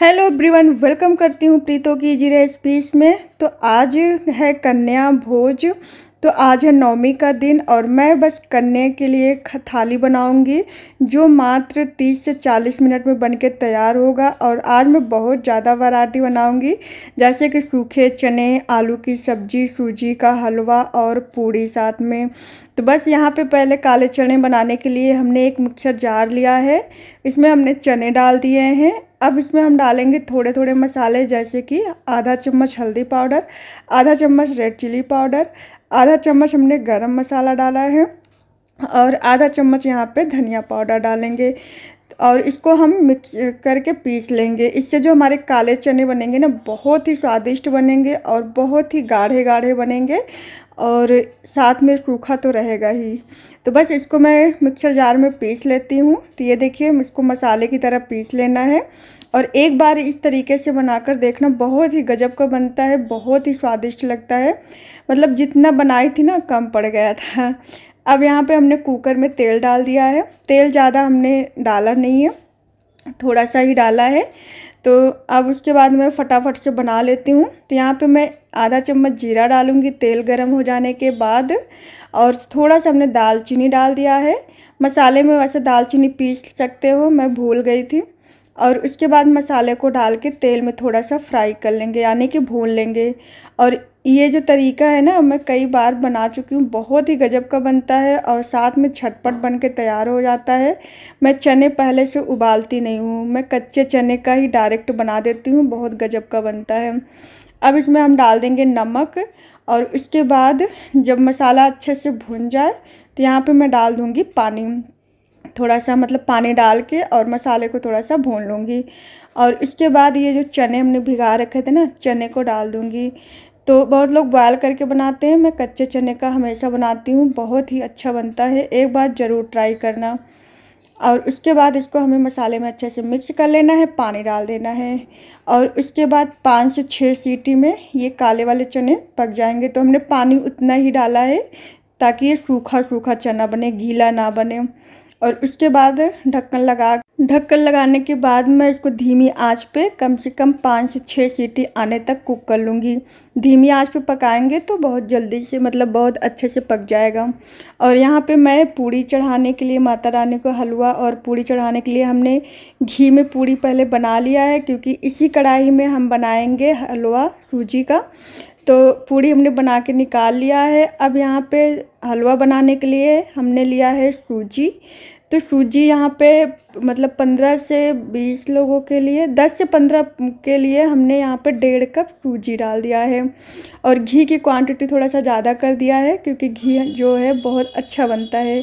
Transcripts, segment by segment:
hello everyone welcome करती हूँ प्रीतो की जी रेसिपीज में तो आज है कन्या भोज तो आज है नौमी का दिन और मैं बस कन्या के लिए थाली बनाऊंगी जो मात्र 30 से 40 मिनट में बनके तैयार होगा और आज मैं बहुत ज़्यादा वैरायटी बनाऊंगी जैसे कि सूखे चने आलू की सब्जी सूजी का हलवा और पूड़ी साथ में तो बस यहाँ पे पहले काले चने बनाने के लिए हमने एक मिक्सर जार लिया है इसमें हमने चने डाल दिए हैं अब इसमें हम डालेंगे थोड़े थोड़े मसाले जैसे कि आधा चम्मच हल्दी पाउडर आधा चम्मच रेड चिली पाउडर आधा चम्मच हमने गरम मसाला डाला है और आधा चम्मच यहाँ पे धनिया पाउडर डालेंगे और इसको हम मिक्स करके पीस लेंगे इससे जो हमारे काले चने बनेंगे ना बहुत ही स्वादिष्ट बनेंगे और बहुत ही गाढ़े गाढ़े बनेंगे और साथ में सूखा तो रहेगा ही तो बस इसको मैं मिक्सर जार में पीस लेती हूँ तो ये देखिए इसको मसाले की तरह पीस लेना है और एक बार इस तरीके से बनाकर देखना बहुत ही गजब का बनता है बहुत ही स्वादिष्ट लगता है मतलब जितना बनाई थी ना कम पड़ गया था अब यहाँ पे हमने कुकर में तेल डाल दिया है तेल ज़्यादा हमने डाला नहीं है थोड़ा सा ही डाला है तो अब उसके बाद मैं फटाफट से बना लेती हूँ तो यहाँ पे मैं आधा चम्मच जीरा डालूँगी तेल गर्म हो जाने के बाद और थोड़ा सा हमने दालचीनी डाल दिया है मसाले में वैसे दालचीनी पीस सकते हो मैं भूल गई थी और उसके बाद मसाले को डाल के तेल में थोड़ा सा फ्राई कर लेंगे यानी कि भून लेंगे और ये जो तरीका है ना मैं कई बार बना चुकी हूँ बहुत ही गजब का बनता है और साथ में छटपट बन के तैयार हो जाता है मैं चने पहले से उबालती नहीं हूँ मैं कच्चे चने का ही डायरेक्ट बना देती हूँ बहुत गजब का बनता है अब इसमें हम डाल देंगे नमक और उसके बाद जब मसाला अच्छे से भुन जाए तो यहाँ पे मैं डाल दूँगी पानी थोड़ा सा मतलब पानी डाल के और मसाले को थोड़ा सा भून लूँगी और इसके बाद ये जो चने हमने भिगा रखे थे ना चने को डाल दूँगी तो बहुत लोग बॉयल करके बनाते हैं मैं कच्चे चने का हमेशा बनाती हूँ बहुत ही अच्छा बनता है एक बार ज़रूर ट्राई करना और उसके बाद इसको हमें मसाले में अच्छे से मिक्स कर लेना है पानी डाल देना है और उसके बाद पाँच से छः सीटी में ये काले वाले चने पक जाएंगे तो हमने पानी उतना ही डाला है ताकि ये सूखा सूखा चना बने गीला ना बने और उसके बाद ढक्कन लगा ढक्कन लगाने के बाद मैं इसको धीमी आंच पे कम से कम पाँच से छः सीटी आने तक कुक कर लूँगी धीमी आंच पे पकाएंगे तो बहुत जल्दी से मतलब बहुत अच्छे से पक जाएगा और यहाँ पे मैं पूड़ी चढ़ाने के लिए माता रानी को हलवा और पूड़ी चढ़ाने के लिए हमने घी में पूड़ी पहले बना लिया है क्योंकि इसी कढ़ाई में हम बनाएँगे हलवा सूजी का तो पूड़ी हमने बना के निकाल लिया है अब यहाँ पे हलवा बनाने के लिए हमने लिया है सूजी तो सूजी यहाँ पे मतलब पंद्रह से बीस लोगों के लिए दस से पंद्रह के लिए हमने यहाँ पे डेढ़ कप सूजी डाल दिया है और घी की क्वांटिटी थोड़ा सा ज़्यादा कर दिया है क्योंकि घी जो है बहुत अच्छा बनता है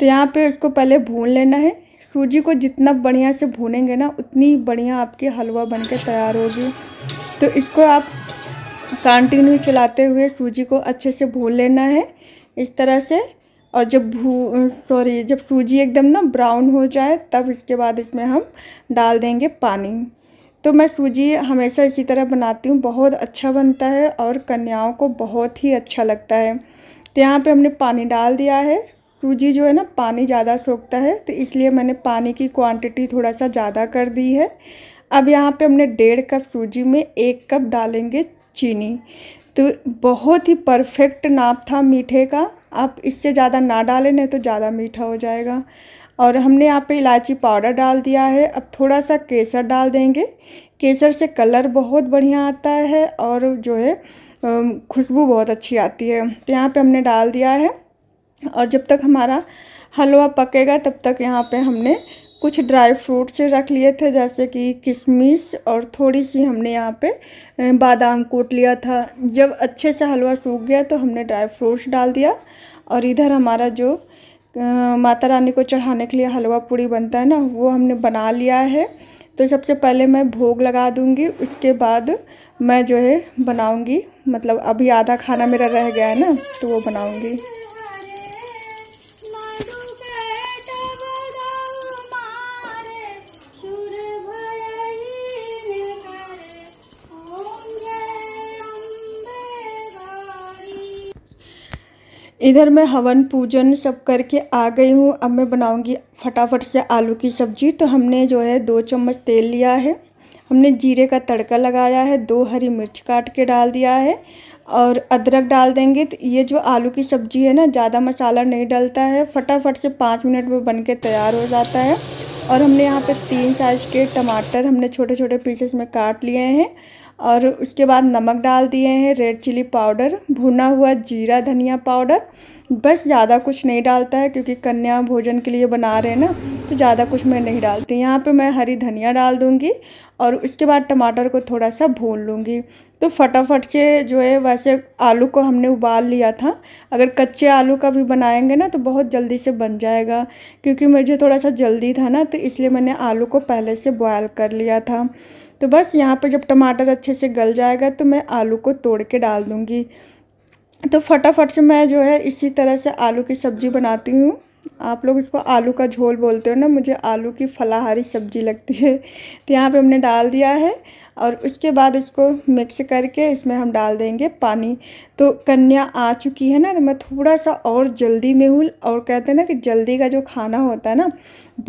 तो यहाँ पे उसको पहले भून लेना है सूजी को जितना बढ़िया से भूनेंगे ना उतनी बढ़िया आपकी हलवा बन तैयार होगी तो इसको आप कंटिन्यू चलाते हुए सूजी को अच्छे से भून लेना है इस तरह से और जब भू सॉरी जब सूजी एकदम ना ब्राउन हो जाए तब इसके बाद इसमें हम डाल देंगे पानी तो मैं सूजी हमेशा इसी तरह बनाती हूँ बहुत अच्छा बनता है और कन्याओं को बहुत ही अच्छा लगता है तो यहाँ पे हमने पानी डाल दिया है सूजी जो है ना पानी ज़्यादा सोखता है तो इसलिए मैंने पानी की क्वांटिटी थोड़ा सा ज़्यादा कर दी है अब यहाँ पे हमने डेढ़ कप सूजी में एक कप डालेंगे चीनी तो बहुत ही परफेक्ट नाप था मीठे का आप इससे ज़्यादा ना डालें नहीं तो ज़्यादा मीठा हो जाएगा और हमने यहाँ पे इलायची पाउडर डाल दिया है अब थोड़ा सा केसर डाल देंगे केसर से कलर बहुत बढ़िया आता है और जो है खुशबू बहुत अच्छी आती है तो यहाँ पे हमने डाल दिया है और जब तक हमारा हलवा पकेगा तब तक यहाँ पे हमने कुछ ड्राई फ्रूट्स रख लिए थे जैसे कि किशमिश और थोड़ी सी हमने यहाँ पे बादाम कूट लिया था जब अच्छे से हलवा सूख गया तो हमने ड्राई फ्रूट्स डाल दिया और इधर हमारा जो माता रानी को चढ़ाने के लिए हलवा पूड़ी बनता है ना वो हमने बना लिया है तो सबसे पहले मैं भोग लगा दूँगी उसके बाद मैं जो है बनाऊँगी मतलब अभी आधा खाना मेरा रह गया है ना तो वो बनाऊँगी इधर मैं हवन पूजन सब करके आ गई हूँ अब मैं बनाऊँगी फटाफट से आलू की सब्ज़ी तो हमने जो है दो चम्मच तेल लिया है हमने जीरे का तड़का लगाया है दो हरी मिर्च काट के डाल दिया है और अदरक डाल देंगे तो ये जो आलू की सब्ज़ी है ना ज़्यादा मसाला नहीं डलता है फटाफट से पाँच मिनट में बन के तैयार हो जाता है और हमने यहाँ पर तीन साइज़ के टमाटर हमने छोटे छोटे पीसेस में काट लिए हैं और उसके बाद नमक डाल दिए हैं रेड चिली पाउडर भुना हुआ जीरा धनिया पाउडर बस ज़्यादा कुछ नहीं डालता है क्योंकि कन्या भोजन के लिए बना रहे हैं ना तो ज़्यादा कुछ मैं नहीं डालती यहाँ पे मैं हरी धनिया डाल दूँगी और उसके बाद टमाटर को थोड़ा सा भून लूँगी तो फटाफट से जो है वैसे आलू को हमने उबाल लिया था अगर कच्चे आलू का भी बनाएंगे ना तो बहुत जल्दी से बन जाएगा क्योंकि मुझे थोड़ा सा जल्दी था ना तो इसलिए मैंने आलू को पहले से बॉयल कर लिया था तो बस यहाँ पर जब टमाटर अच्छे से गल जाएगा तो मैं आलू को तोड़ के डाल दूँगी तो फटाफट से मैं जो है इसी तरह से आलू की सब्ज़ी बनाती हूँ आप लोग इसको आलू का झोल बोलते हो ना मुझे आलू की फलाहारी सब्ज़ी लगती है तो यहाँ पे हमने डाल दिया है और उसके बाद इसको मिक्स करके इसमें हम डाल देंगे पानी तो कन्या आ चुकी है ना तो मैं थोड़ा सा और जल्दी में हूँ और कहते हैं ना कि जल्दी का जो खाना होता है ना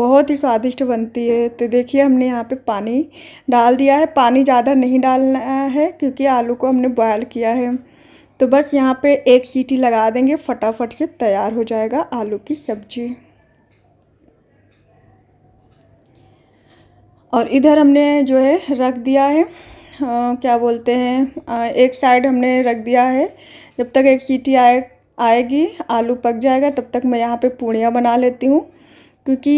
बहुत ही स्वादिष्ट बनती है तो देखिए हमने यहाँ पे पानी डाल दिया है पानी ज़्यादा नहीं डालना है क्योंकि आलू को हमने बॉयल किया है तो बस यहाँ पर एक सीटी लगा देंगे फटाफट से तैयार हो जाएगा आलू की सब्ज़ी और इधर हमने जो है रख दिया है आ, क्या बोलते हैं एक साइड हमने रख दिया है जब तक एक सीटी आए आएगी आलू पक जाएगा तब तक मैं यहाँ पे पूड़ियाँ बना लेती हूँ क्योंकि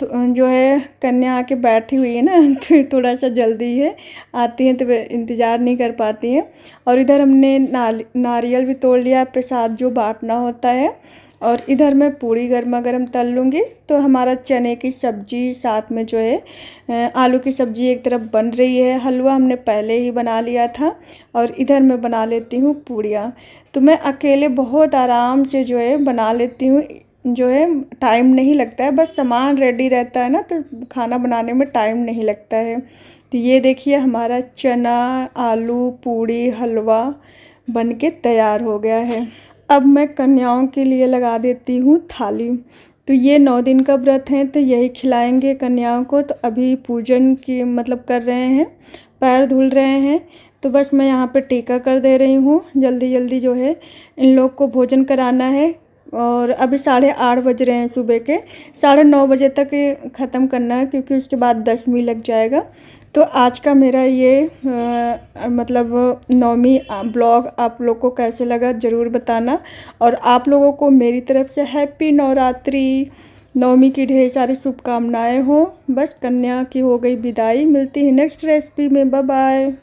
तो, जो है कन्या आके बैठी हुई है ना तो थोड़ा सा जल्दी है आती हैं तो वे इंतज़ार नहीं कर पाती हैं और इधर हमने नारियल भी तोड़ लिया प्रसाद जो बांटना होता है और इधर मैं पूड़ी गर्मा गर्म तल लूँगी तो हमारा चने की सब्ज़ी साथ में जो है आलू की सब्ज़ी एक तरफ बन रही है हलवा हमने पहले ही बना लिया था और इधर मैं बना लेती हूँ पूड़ियाँ तो मैं अकेले बहुत आराम से जो है बना लेती हूँ जो है टाइम नहीं लगता है बस सामान रेडी रहता है ना तो खाना बनाने में टाइम नहीं लगता है तो ये देखिए हमारा चना आलू पूड़ी हलवा बन के तैयार हो गया है अब मैं कन्याओं के लिए लगा देती हूँ थाली तो ये नौ दिन का व्रत है तो यही खिलाएंगे कन्याओं को तो अभी पूजन की मतलब कर रहे हैं पैर धुल रहे हैं तो बस मैं यहाँ पर टीका कर दे रही हूँ जल्दी जल्दी जो है इन लोग को भोजन कराना है और अभी साढ़े आठ बज रहे हैं सुबह के साढ़े नौ बजे तक ख़त्म करना है क्योंकि उसके बाद दसवीं लग जाएगा तो आज का मेरा ये आ, मतलब नौमी ब्लॉग आप लोग को कैसे लगा ज़रूर बताना और आप लोगों को मेरी तरफ से हैप्पी नवरात्रि नवमी की ढेर सारी शुभकामनाएँ हों बस कन्या की हो गई विदाई मिलती है नेक्स्ट रेसिपी में बाय